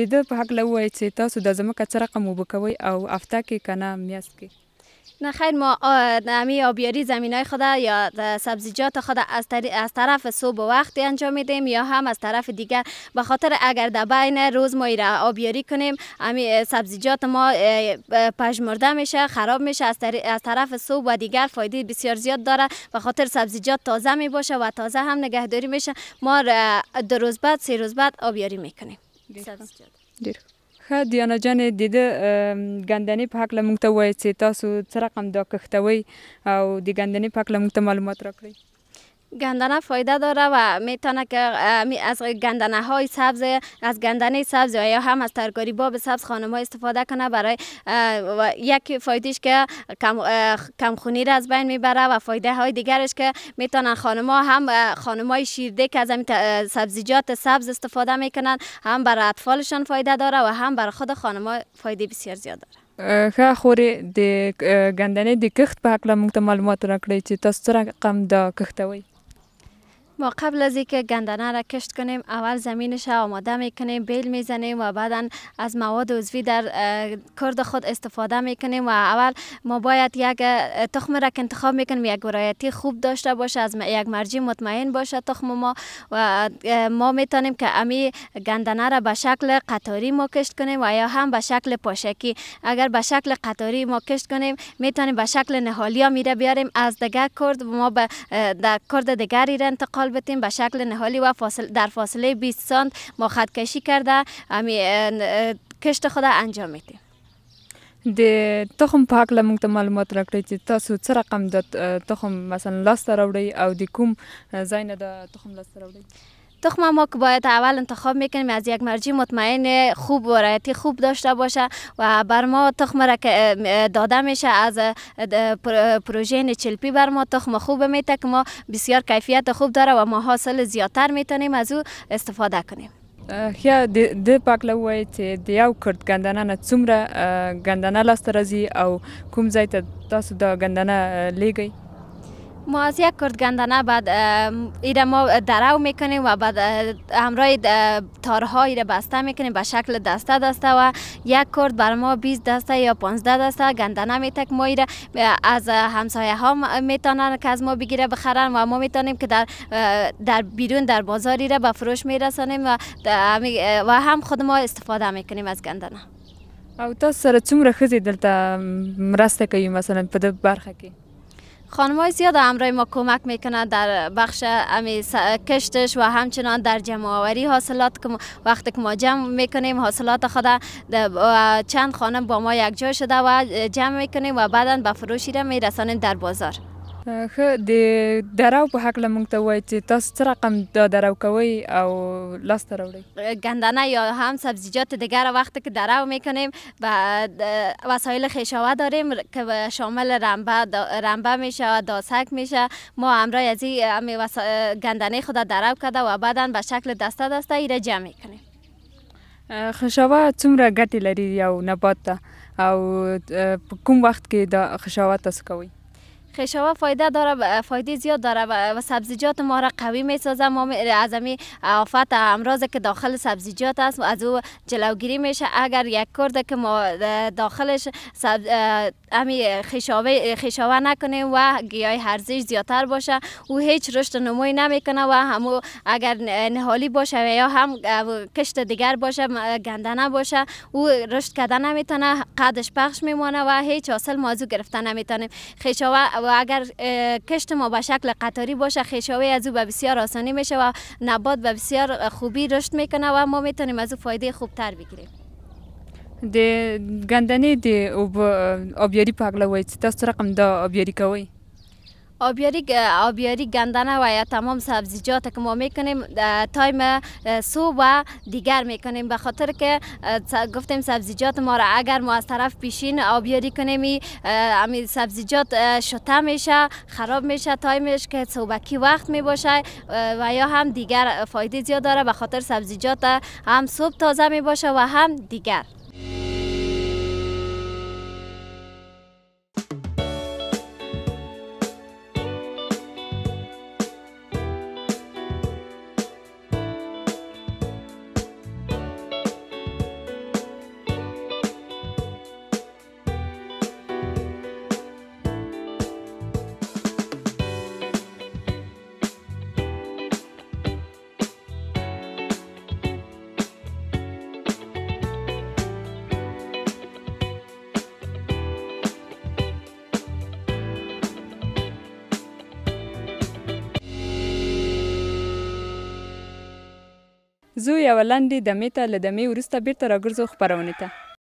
د ده په حق لوي چې تاسو د زمکه څه رقم کوی او افته کې کنه میاست کې نه ما همی آبیاری زمینای خدا یا سبزیجات خود از, از طرف صبح وقت انجام میدیم یا هم از طرف دیگر به خاطر اگر در بین روز ما را آبیاری کنیم همی سبزیجات ما پژمرده میشه خراب میشه از, از طرف صبح و دیگر فایده بسیار زیاد داره به خاطر سبزیجات تازه می باشه و تازه هم نگهداری میشه ما در روز بعد سه روز بعد آبیاری میکنیم ډیر خا دیانا جان د د ګندنې په حق لمغته وایي چې تاسو څه رقم دا کښتوي او د ګندنې په حق لمغته معلومات راکړئ گندنه فایده داره و میتونه که از گندنه های سبز از گندنه سبز یا هم از ترکاری باب سبز خانم ها استفاده کنه برای یک فایدهش که کم کم خونی را از بین میبره و فایده های دیگرش که میتونن خانم هم خانم های شیرده که از سبزیجات سبز استفاده میکنن هم بر اطفالشان فایده داره و هم بر خود خانم ها فایده بسیار زیاد داره ښه خوری د ګندنې د کښت په هکله موږ ته معلومات راکړئ چې تاسو څه د ما قبل از اینکه گندنه را کشت کنیم اول زمینش آماده میکنیم بیل میزنیم و بعدا از مواد عضوی در کرد خود استفاده میکنیم و اول ما باید یک تخم را که انتخاب میکنیم یک ورایتی خوب داشته باشه از یک مرجی مطمئن باشه تخم ما و ما میتونیم که امی گندنه را به شکل قطاری ما کشت کنیم و یا هم به شکل پاشکی اگر به شکل قطاری ما کشت کنیم میتونیم به شکل نهالیا میره بیاریم از دگه کرد ما به کرد دیگری را انتقال البته به شکل نهالی و فاصل در فاصله 20 سانت ما خط کشی کرده امی کشت خود انجام میدیم د تخم په حق لمغ ته معلومات راکړئ چې تاسو څه رقم د تخم مثلا لاسته راوړئ او د کوم ځای نه د تخم لاسته راوړئ تخمه ما که باید اول انتخاب میکنیم از یک مرجی مطمئن خوب و خوب داشته باشه و بر ما تخم را که داده میشه از پروژه چلپی بر ما تخم خوب میته که ما بسیار کیفیت خوب داره و ما حاصل زیاتر میتونیم از او استفاده کنیم خیا د پاکله وای چې د یو کرد ګندنه نه څومره ګندنه لاسته او کوم ځای ته تاسو دا ګندنه لیږئ ما از یک کرد گندنه بعد ایره ما درو میکنیم و بعد همراه تارها ایره بسته میکنیم به شکل دسته دسته و یک کرد بر ما 20 دسته یا 15 دسته گندنه میتک ما ایره از همسایه ها میتونن که از ما بگیره بخرن و ما میتونیم که در در بیرون در بازار ایره به فروش میرسانیم و و هم خود ما استفاده میکنیم از گندنه او تاسو سره څومره خزي دلته مرسته کوي مثلا په برخه خانمای زیاد همراه ما کمک میکنند در بخش امی کشتش و همچنان در جمع آوری حاصلات که وقتی که ما جمع میکنیم حاصلات خود چند خانم با ما یک جا شده و جمع میکنیم و بعدا به فروشی را میرسانیم در بازار خه د دراو په حق لمونږ ته وای چې تاسو څه رقم د دراو کوي او لاس ته راوړي گندنه یا هم سبزیجات دیگر وقتی که دراو میکنیم و وسایل خیشاوه داریم که شامل رنبه رنبه میشه و داسک میشه ما امرای از این گندنه خود دراو کرده و بعدا به شکل دسته دسته ایره جمع میکنیم خشاوه څومره ګټې لري یو نبات ته او په کوم وخت کې د خشاوه تاسو کوئ خشاوه فایده داره فایده زیاد داره و سبزیجات ما را قوی می سازه ما از امی آفت امراض که داخل سبزیجات است از او جلوگیری میشه اگر یک کرده که ما داخلش سبز امی خشاوه نکنیم و گیاه هرزیش زیادتر باشه او هیچ رشد نمایی نمیکنه و همو اگر نهالی باشه یا هم کشت دیگر باشه گنده نباشه او رشد کرده نمیتونه قدش پخش میمونه و هیچ حاصل مازو گرفته نمیتونیم خشاوه و اگر کشت ما به شکل قطاری باشه خیشاوی از او به بسیار آسانی میشه و نبات به بسیار خوبی رشد میکنه و ما میتونیم از او فایده خوبتر بگیریم د ګندنې د آبیاری آبیاري په هکله تا چې تاسو رقم د آبیاري کوئ آبیاری آبیاری گندنه و یا تمام سبزیجات که ما میکنیم تایم صبح و دیگر میکنیم به خاطر که گفتیم سبزیجات ما را اگر ما از طرف پیشین آبیاری کنیم امی سبزیجات شته میشه خراب میشه تایمش که صبحی وقت میباشه و یا هم دیگر فایده زیاد داره به خاطر سبزیجات هم صبح تازه میباشه و هم دیگر زه یوه لنډې دمې ته له دمې وروسته بېرته راګرځو خپرونې ته